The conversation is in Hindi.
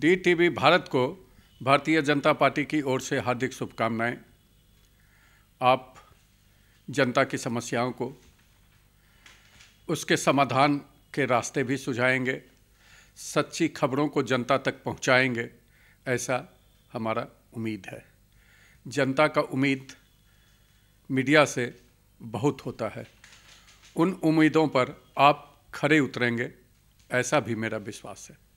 डीटीवी भारत को भारतीय जनता पार्टी की ओर से हार्दिक शुभकामनाएं आप जनता की समस्याओं को उसके समाधान के रास्ते भी सुझाएंगे सच्ची खबरों को जनता तक पहुंचाएंगे ऐसा हमारा उम्मीद है जनता का उम्मीद मीडिया से बहुत होता है उन उम्मीदों पर आप खड़े उतरेंगे ऐसा भी मेरा विश्वास है